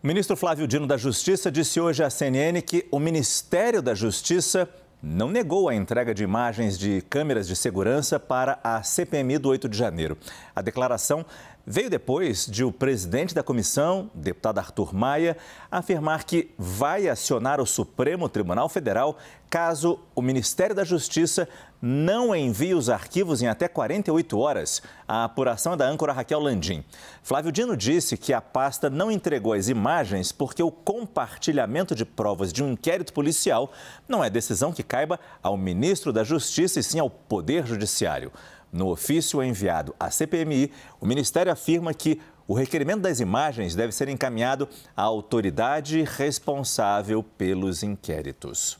O ministro Flávio Dino da Justiça disse hoje à CNN que o Ministério da Justiça não negou a entrega de imagens de câmeras de segurança para a CPMI do 8 de janeiro. A declaração veio depois de o presidente da comissão, deputado Arthur Maia, afirmar que vai acionar o Supremo Tribunal Federal caso o Ministério da Justiça não envie os arquivos em até 48 horas. A apuração é da âncora Raquel Landim. Flávio Dino disse que a pasta não entregou as imagens porque o compartilhamento de provas de um inquérito policial não é decisão que caiba ao ministro da Justiça e sim ao Poder Judiciário. No ofício enviado à CPMI, o Ministério afirma que o requerimento das imagens deve ser encaminhado à autoridade responsável pelos inquéritos.